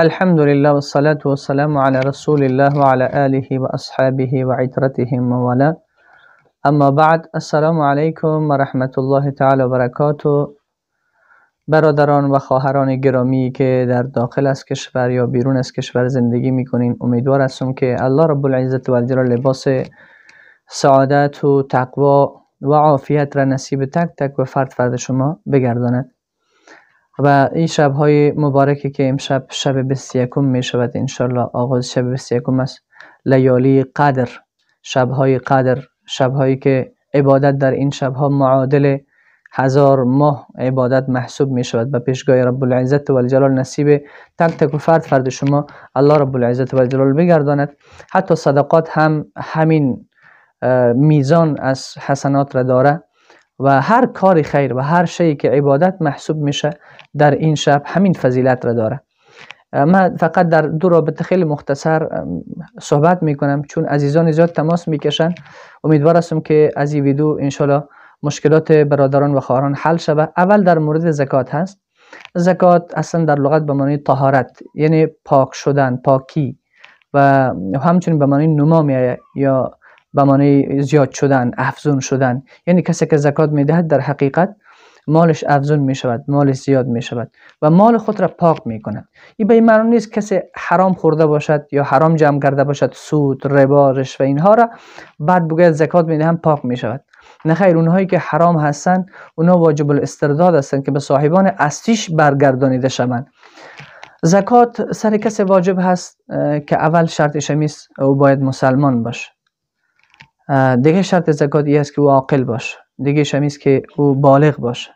الحمد لله والصلاة والسلام على رسول الله وعلى آله وأصحابه وعترته مولا أما بعد السلام عليكم ورحمة الله تعالى وبركاته برادران و خواهران گرامی که در داخل از کشور یا بیرون از کشور زندگی میکنین امیدوار هستم که الله رب العزت و الجلال لباس سعادت و تقوا و عافیت را نصیب تک تک و فرد فرد شما بگرداند و این شب های مبارکی که امشب شب 21 می شود انشالله آغاز شب 21 است لیالی قدر شب های قدر شب هایی که عبادت در این شب ها معادل هزار ماه عبادت محسوب می شود به پیشگاه رب العزت و الجلال نصیب تک تک فرد فرد شما الله رب العزت و الجلال بگرداند حتی صدقات هم همین میزان از حسنات را داره و هر کار خیر و هر شیی که عبادت محسوب میشه در این شب همین فضیلت را داره من فقط در دو رابطه خیلی مختصر صحبت میکنم چون عزیزان زیاد تماس میکشن امیدوار هستم که از این ویدیو انشالله مشکلات برادران و خواهران حل شود اول در مورد زکات هست زکات اصلا در لغت به معنی طهارت یعنی پاک شدن پاکی و همچنین به معنی نما میاد یا به معنی زیاد شدن افزون شدن یعنی کسی که زکات میدهد در حقیقت مالش افزون می شود مالش زیاد می شود و مال خود را پاک می کند این به این معنی نیست کسی حرام خورده باشد یا حرام جمع کرده باشد سود ربا و اینها را بعد بگوید زکات می دهم پاک می شود نه خیر اونهایی که حرام هستند اونها واجب الاسترداد هستند که به صاحبان اصلیش برگردانیده شوند زکات سر کسی واجب هست که اول شرطش میست او باید مسلمان باشه دیگه شرط زکات ای است که او عاقل باشه دیگه است که او بالغ باشه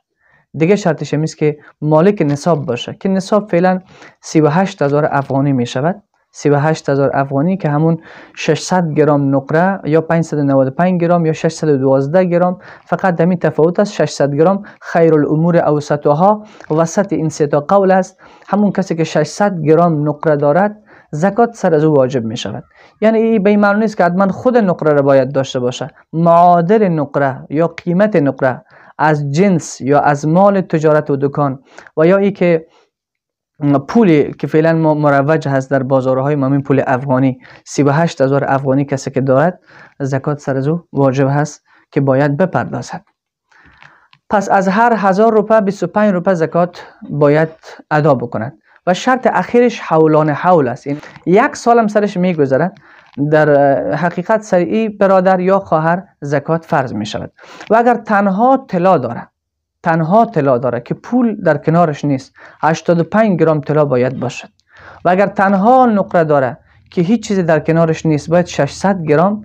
دیگه شرط این که مالک نصاب باشه که نصاب فعلا 38000 هزار افغانی می شود 38 هزار افغانی که همون 600 گرم نقره یا 595 گرم یا 612 گرم فقط دمی تفاوت است 600 گرم خیر الامور اوسطها وسط این سه تا قول است همون کسی که 600 گرم نقره دارد زکات سر از او واجب می شود یعنی به این معلوم نیست که حتما خود نقره را باید داشته باشه معادل نقره یا قیمت نقره از جنس یا از مال تجارت و دکان و یا ای که پولی که فعلا مروج هست در بازارهای ما این پول افغانی 38 هزار افغانی کسی که دارد زکات سر از او واجب هست که باید بپردازد پس از هر هزار روپه 25 روپه زکات باید ادا بکند و شرط اخیرش حولان حول است این یعنی یک سالم سرش میگذرد در حقیقت سریعی برادر یا خواهر زکات فرض می شود و اگر تنها طلا داره تنها طلا داره که پول در کنارش نیست 85 گرام طلا باید باشد و اگر تنها نقره داره که هیچ چیزی در کنارش نیست باید 600 گرم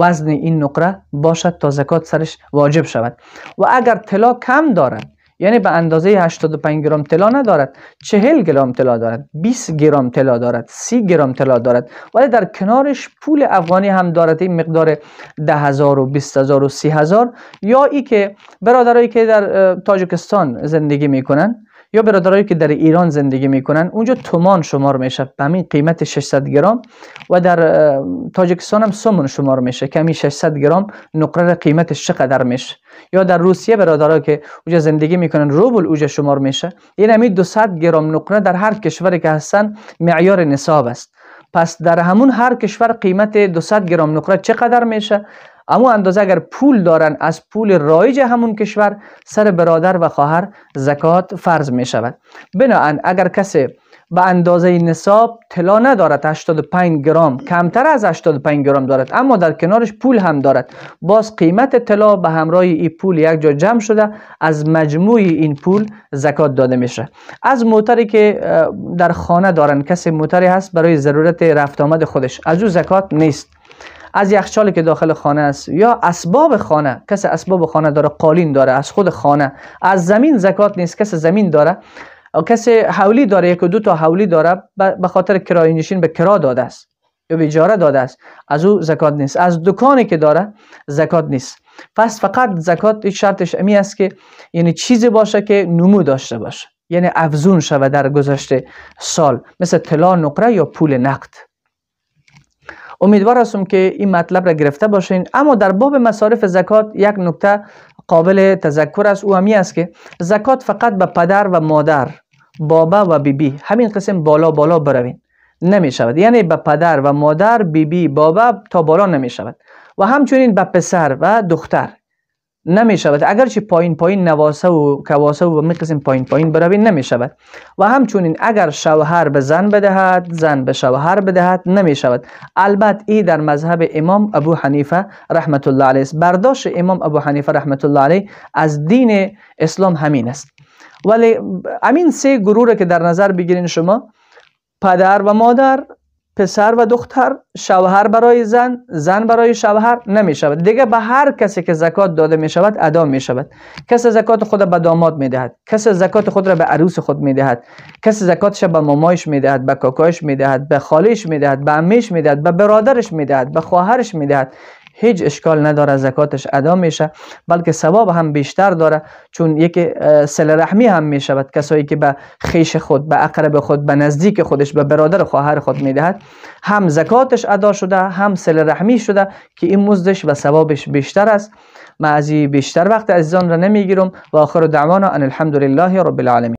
وزن این نقره باشد تا زکات سرش واجب شود و اگر طلا کم دارد، یعنی به اندازه 85 گرم طلا ندارد 40 گرم طلا دارد 20 گرم طلا دارد 30 گرم طلا دارد ولی در کنارش پول افغانی هم دارد این مقدار 10000 و 20000 و 30000 یا ای که برادرایی که در تاجیکستان زندگی میکنن یا برادرایی که در ایران زندگی میکنن اونجا تومان شمار میشه به همین قیمت 600 گرام و در تاجکستان هم سومون شمار میشه کمی 600 گرم نقره قیمتش چقدر میشه یا در روسیه برادرها که اونجا زندگی میکنن روبل اونجا شمار میشه این همین 200 گرام نقره در هر کشوری که هستن معیار نصاب است پس در همون هر کشور قیمت 200 گرم نقره چقدر میشه اما اندازه اگر پول دارن از پول رایج همون کشور سر برادر و خواهر زکات فرض می شود بنابراین اگر کسی به اندازه نصاب طلا ندارد 85 گرم کمتر از 85 گرام دارد اما در کنارش پول هم دارد باز قیمت طلا به همراه این پول یک جا جمع شده از مجموع این پول زکات داده میشه از موتری که در خانه دارن کسی موتری هست برای ضرورت رفت آمد خودش از او زکات نیست از یخچالی که داخل خانه است یا اسباب خانه کس اسباب خانه داره قالین داره از خود خانه از زمین زکات نیست کس زمین داره کس حولی داره یک دو تا حولی داره به خاطر کرایه نشین به کرا داده است یا به اجاره داده است از او زکات نیست از دکانی که داره زکات نیست پس فقط زکات یک شرطش امی است که یعنی چیزی باشه که نمو داشته باشه یعنی افزون شود در گذشته سال مثل طلا نقره یا پول نقد امیدوار هستم که این مطلب را گرفته باشین اما در باب مصارف زکات یک نکته قابل تذکر است او همی است که زکات فقط به پدر و مادر بابا و بیبی همین قسم بالا بالا بروین نمی شود یعنی به پدر و مادر بیبی بی، بابا تا بالا نمی شود و همچنین به پسر و دختر نمی شود اگرچه پایین پایین نواسه و کواسه و می قسم پایین پایین بروی نمی شود و همچنین اگر شوهر به زن بدهد زن به شوهر بدهد نمی شود البته ای در مذهب امام ابو حنیفه رحمت الله علیه است برداشت امام ابو حنیفه رحمت الله علیه از دین اسلام همین است ولی امین سه گروه را که در نظر بگیرین شما پدر و مادر پسر و دختر شوهر برای زن زن برای شوهر نمی شود دیگه به هر کسی که زکات داده می شود ادا می شود کسی زکات خود را به داماد می دهد کس زکات خود را به عروس خود می دهد کس زکاتش به مامایش می دهد به کاکایش می دهد به خالیش می دهد به عمیش می دهد به برادرش می دهد به خواهرش می دهد هیچ اشکال نداره زکاتش ادا میشه بلکه ثواب هم بیشتر داره چون یک سل رحمی هم میشود کسایی که به خیش خود به اقرب خود به نزدیک خودش به برادر خواهر خود میدهد هم زکاتش ادا شده هم سل رحمی شده که این مزدش و ثوابش بیشتر است ما از بیشتر وقت عزیزان را نمیگیرم و آخر دعوانا ان الحمد رب العالمین